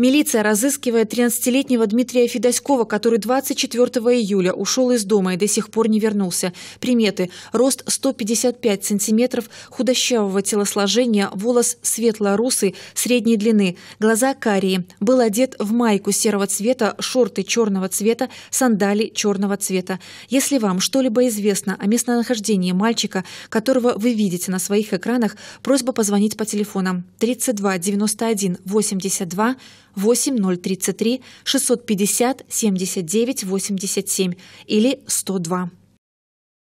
Милиция разыскивает 13-летнего Дмитрия Федоськова, который 24 июля ушел из дома и до сих пор не вернулся. Приметы. Рост 155 сантиметров, худощавого телосложения, волос светло-русый, средней длины, глаза карие. Был одет в майку серого цвета, шорты черного цвета, сандали черного цвета. Если вам что-либо известно о местонахождении мальчика, которого вы видите на своих экранах, просьба позвонить по телефонам 32 91 82 8033 650 79 87 или 102.